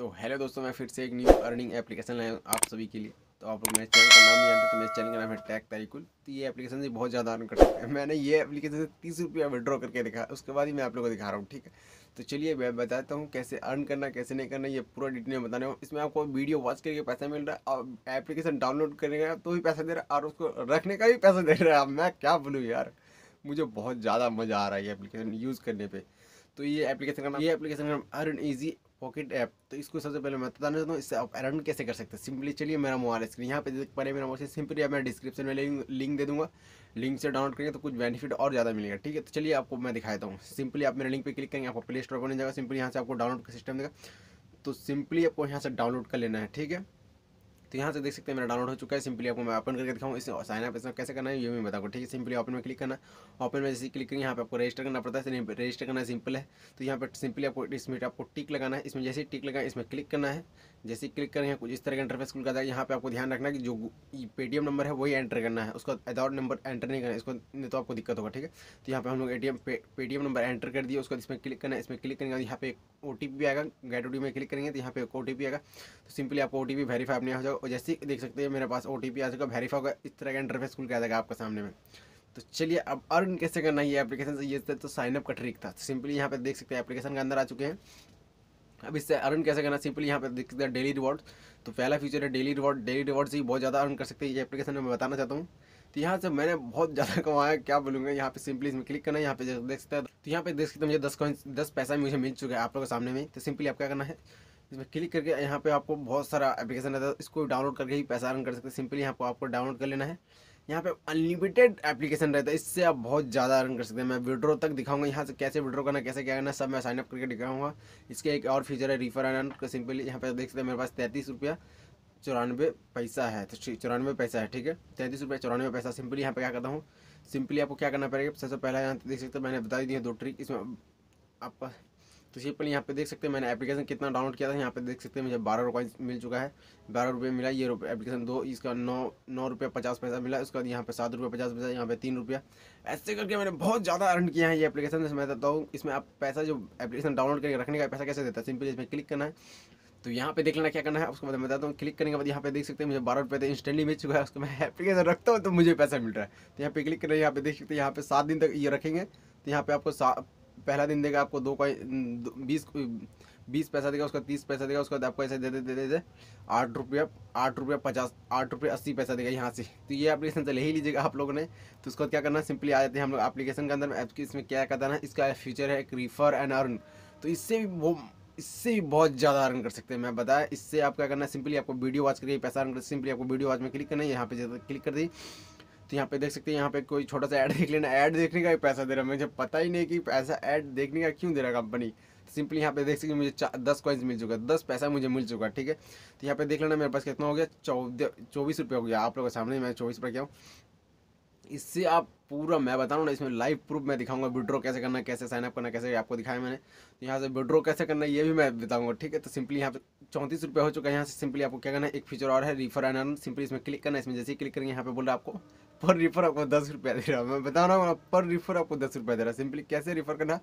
तो हेलो दोस्तों मैं फिर से एक न्यू अर्निंग एप्लीकेशन लाया हूँ आप सभी के लिए तो आप लोग मेरे चैनल का नाम जानते तो मेरे चैनल का नाम है टैग तारीकुल तो ये एप्लीकेशन से बहुत ज़्यादा अर्न कर सकते हैं मैंने ये एप्लीकेशन से तीस रुपया विड्रॉ करके दिखा उसके बाद ही मैं आप लोगों को दिखा रहा हूँ ठीक है तो चलिए मैं बताता हूँ कैसे अर्न करना कैसे नहीं करना ये पूरा डिटेल में बताने इसमें आपको वीडियो वॉच करके पैसा मिल रहा है और एप्लीकेशन डाउनलोड करने का तो भी पैसा दे रहा है और उसको रखने का भी पैसा दे रहा है मैं क्या बोलूँ यार मुझे बहुत ज़्यादा मज़ा आ रहा है ये एप्लीकेशन यूज़ करने पर तो ये एप्लीकेशन का नाम ये एप्लीकेशन का नाम अर्न ईजी पॉकेट ऐप तो इसको सबसे पहले मैं बताना चाहता हूँ इससे आप अराउंड कैसे कर सकते हैं सिंपली चलिए मेरा मोबाइल स्क्रीन यहाँ पे देख पा रहे मेरा मोबाइल सिंपली आप मैं डिस्क्रिप्शन में लिंक दे दूँगा लिंक से डाउनलोड करेंगे तो कुछ बेनिफिट और ज़्यादा मिलेगा ठीक है तो चलिए आपको मैं दिखाता हूँ सिंपली आप मेरे लिंक पर क्लिक करेंगे आपको प्ले स्टोर पर नहीं जाएगा सिंपली यहाँ से आपको डाउनलोड का सिस्टम देगा तो सिंपली आपको यहाँ से डाउनलोड कर लेना है ठीक है तो यहाँ से देख सकते हैं मेरा डाउनलोड हो चुका है सिंपली आपको मैं ओपन करके दिखाऊँ इसे साइन अप इसमें कैसे करना है ये भी बताऊँ ठीक है सिंपली ओपन में क्लिक करना ओपन में जैसे क्लिक करेंगे यहाँ पे आपको रजिस्टर करना पड़ता है रजिस्टर करना सिंपल है तो यहाँ पर सिंपली आपको इसमें आपको टिक लगाना है इसमें जैसे टिक लगाएं इसमें क्लिक करना है जैसे क्लिक करेंगे कुछ इस तरह का इंटरफेस खुल है यहाँ पर आपको ध्यान रखना कि जो पेटीएम नंबर है वही एंटर करना है उसका अदाउट नंबर एंटर नहीं करना है इसको नहीं तो आपको दिक्कत होगा ठीक है तो यहाँ पर हम लोग ए टी नंबर एंटर कर दिए उसको इसमें क्लिक करना है इसमें क्लिक करेंगे यहाँ पे ओ आएगा गेट ओ में क्लिक करेंगे तो यहाँ पे ओ आएगा तो सिंपली आपको ओ टी वेरीफाई अपने हो जाओ और जैसे देख सकते हैं मेरे पास ओ टी पी आ चुका है वेरीफाई होगा इस तरह का इंटरफेस खुल के आ जाएगा आपके सामने में तो चलिए अब अर्न कैसे करना है ये एप्लीकेशन से ये तो साइनअप तो का ट्रिक था सिंपली यहाँ पे देख सकते हैं एप्लीकेशन के अंदर आ चुके हैं अब इससे अर्न कैसे करना सिंपली यहाँ पे देख सकते हैं डेली रिवॉर्ड तो पहला फीचर है डेली रिवॉर्ड डेली रिवॉर्ड से ही बहुत ज़्यादा अर्न कर सकते हैं ये एप्लीकेशन में बताना चाहता हूँ तो यहाँ से मैंने बहुत ज़्यादा कमाया क्या बोलूँगा यहाँ पे सिंपली इसमें क्लिक करना है यहाँ पे देख सकते हैं तो यहाँ पे देख सकते हैं मुझे दस कॉइन दस पैसा मुझे मिल चुका है आप लोगों के सामने में तो सिंपली आप क्या करना है इसमें तो क्लिक करके यहाँ पे आपको बहुत सारा एप्लीकेशन रहता है इसको डाउनलोड करके ही पैसा अर्न कर सकते हैं सिंपली यहाँ पर आपको डाउनलोड कर लेना है यहाँ पे अनलिमिटेड एप्लीकेशन रहता है इससे आप बहुत ज़्यादा अर्न कर सकते हैं मैं विड्रो तक दिखाऊंगा यहाँ से कैसे विड्रो करना कैसे क्या करना सब मैं साइनअप करके दिखाऊंगा इसके एक और फीचर है रिफर अर्न सिंपली यहाँ पे देख सकते हैं मेरे पास तैंतीस रुपया चौरानवे पैसा है तो चौरानवे पैसा है ठीक है तैंतीस रुपये चौरानवे पैसा सिंपली यहाँ पे क्या करता हूँ सिंपली आपको क्या करना पड़ेगा सबसे पहला यहाँ देख सकते हैं मैंने बता दी है दो ट्रिक इसमें आपका तो पर यहाँ पे देख सकते हैं मैंने एप्लीकेशन कितना डाउनलोड किया था यहाँ पे देख सकते हैं मुझे बारह रुपये मिल चुका है बारह रुपये मिला ये एप्लीकेशन दो इसका नौ नौ रुपये पचास पैसा मिला उसके बाद यहाँ पे सात रुपये पचास पैसा यहाँ पे तीन रुपया ऐसे करके मैंने बहुत ज़्यादा अर्न किया है ये एप्लीकेशन जैसे मैं बताता हूँ इसमें आप पैसा जो एप्लीकेशन डाउनलोड करके रखने का पैसा कैसे देता है सिंपली इसमें क्लिक करना है तो यहाँ पे देख लेना क्या करना है उसके बाद मैं बताता हूँ क्लिक करने के बाद यहाँ पे देख सकते हैं मुझे बारह रुपये तो इंस्टेंटली मिल चुका है उसको मैं एप्लीकेशन रखता हूँ तो मुझे पैसा मिल रहा है तो यहाँ पे क्लिक है यहाँ पे देख सकते हैं यहाँ पे सात दिन तक ये रखेंगे तो यहाँ पे आपको पहला दिन देगा आपको दो कॉइन बीस बीस पैसा देगा उसका तीस पैसा देगा उसका आपको ऐसे दे दे दे देते आठ रुपया आठ रुपया पचास आठ रुपया अस्सी पैसा देगा यहाँ से तो ये एप्लीकेशन से ले ही लीजिएगा आप लोगों ने तो उसको क्या करना सिंपली आ जाते हैं हम लोग एप्लीकेशन के अंदर इसमें क्या करना है इसका फीचर है एक रिफर एंड अर्न तो इससे भी वो इससे भी बहुत ज़्यादा अर्न कर सकते हैं मैं बताया इससे आप क्या करना है सिंपली आपको वीडियो वॉच करिए पैसा अर्न कर सिंपली आपको वीडियो वॉच में क्लिक करना है यहाँ पे क्लिक कर दी तो यहाँ पे देख सकते हैं यहाँ पे कोई छोटा सा ऐड देख लेना ऐड देखने का भी पैसा दे रहा है मुझे पता ही नहीं कि पैसा ऐड देखने का क्यों दे रहा है कंपनी सिंपली यहाँ पे देख सकते मुझे दस कॉइन्स मिल चुका है दस पैसा मुझे मिल चुका है ठीक है तो यहाँ पे देख लेना मेरे पास कितना हो गया चौदह चौबीस रुपये हो गया आप लोगों के सामने मैं चौबीस रुपये क्या हूँ इससे आप पूरा मैं बता रहा ना इसमें लाइव प्रूफ मैं दिखाऊंगा विड्रॉ कैसे करना कैसे साइन अप करना कैसे आपको दिखाया मैंने तो यहाँ से विड्रो कैसे करना ये भी मैं बताऊंगा ठीक है तो सिंपली यहाँ पे चौंतीस रुपये हो चुका है यहाँ से सिंपली आपको क्या करना है एक फीचर और है रिफर एंड सिंपली इसमें क्लिक करना है इसमें जैसे ही क्लिक करेंगे यहाँ पे बोल रहा आपको पर रिफर आपको दस रुपया दे रहा मैं बता रहा हूँ पर रिफर आपको दस रुपया दे रहा है सिंपली कैसे रिफर करना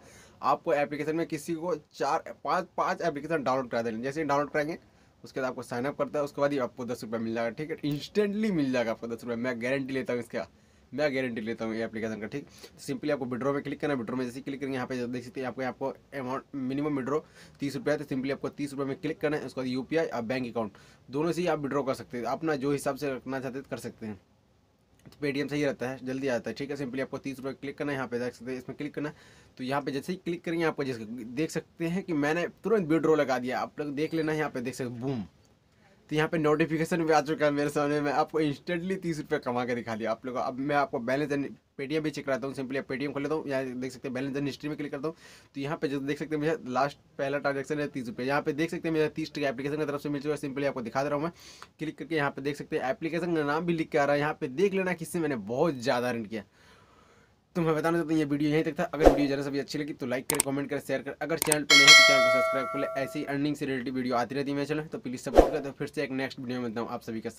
आपको एप्लीकेशन में किसी को चार पाँच पाँच एप्लीकेशन डाउनलोड करा देना जैसे ही डाउनलोड कराएंगे उसके बाद आपको साइनअप करता है उसके बाद ही आपको दस रुपये मिल जाएगा ठीक है इंस्टेंटली मिल जाएगा आपको दस रुपये मैं गारंटी लेता हूँ इसका मैं गारंटी लेता हूँ ये एप्लीकेशन का ठीक सिंपली आपको विड्रो में क्लिक करना विड्रो में जैसे क्लिक करेंगे यहाँ पे देख सकते हैं आपको आपको अमाउंट मिनिमम विड्रो तीस रुपया है तो सिंपली आपको तीस रुपये में क्लिक करना है उसके बाद यू पी और बैंक अकाउंट दोनों से ही आप विड्रो कर सकते हैं अपना जो हिसाब से रखना चाहते कर सकते हैं तो पेटीएम सही रहता है जल्दी आता है ठीक है सिंपली आपको तीस रुपये क्लिक करना है यहाँ पे देख सकते हैं इसमें क्लिक करना तो यहाँ पे जैसे ही क्लिक करेंगे आपको जैसे देख सकते हैं कि मैंने तुरंत विड्रो लगा दिया आप लोग देख लेना है यहाँ पे देख सकते बूम तो यहाँ पे नोटिफिकेशन भी आ चुका है मेरे सामने मैं आपको इंस्टेंटली तीस रुपये कमा के दिखा दिया आप लोग अब मैं आपको बैलेंस एंड पेटीएम भी चेक कराता हूँ सिंपली आप पेटीएम खोल लेता हूँ यहाँ देख सकते हैं बैलेंस एंड हिस्ट्री में क्लिक करता हूँ तो यहाँ पे जो देख सकते हैं मुझे लास्ट पहला ट्रांजेक्शन है तीस रुपये यहाँ पे देख सकते हैं मेरा तीस टाइप एप्लीकेशन की तरफ से मिल चुका है सिंपली आपको दिखा दे रहा हूँ मैं क्लिक करके यहाँ पे देख सकते हैं एप्लीकेशन का नाम भी लिख के आ रहा है यहाँ पे देख लेना किससे मैंने बहुत ज़्यादा रन किया तुम्हें बताना चाहता हूँ ये वीडियो यहीं तक था अगर वीडियो जरा सभी अच्छी लगी तो लाइक करें कमेंट करें शेयर करें अगर चैनल पर नहीं है तो चैनल को सब्सक्राइब कर ले ऐसी अर्निंग से रिलेटेड वीडियो आती रहती है मेरे चैनल तो प्लीज़ सपोर्ट कर फिर से एक नेक्स्ट वीडियो में मिलता हूँ आप सभी का